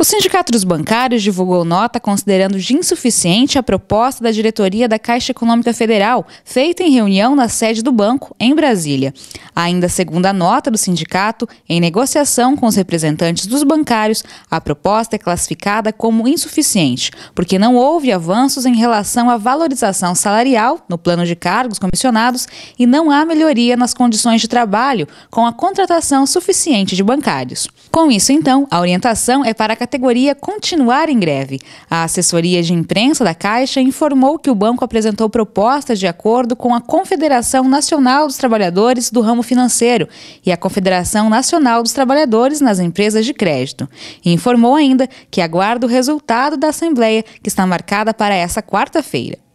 O Sindicato dos Bancários divulgou nota considerando de insuficiente a proposta da diretoria da Caixa Econômica Federal, feita em reunião na sede do banco, em Brasília. Ainda segundo a nota do sindicato, em negociação com os representantes dos bancários, a proposta é classificada como insuficiente, porque não houve avanços em relação à valorização salarial no plano de cargos comissionados e não há melhoria nas condições de trabalho com a contratação suficiente de bancários. Com isso, então, a orientação é para a categoria continuar em greve. A assessoria de imprensa da Caixa informou que o banco apresentou propostas de acordo com a Confederação Nacional dos Trabalhadores do Ramo Financeiro e a Confederação Nacional dos Trabalhadores nas Empresas de Crédito. E informou ainda que aguarda o resultado da Assembleia, que está marcada para essa quarta-feira.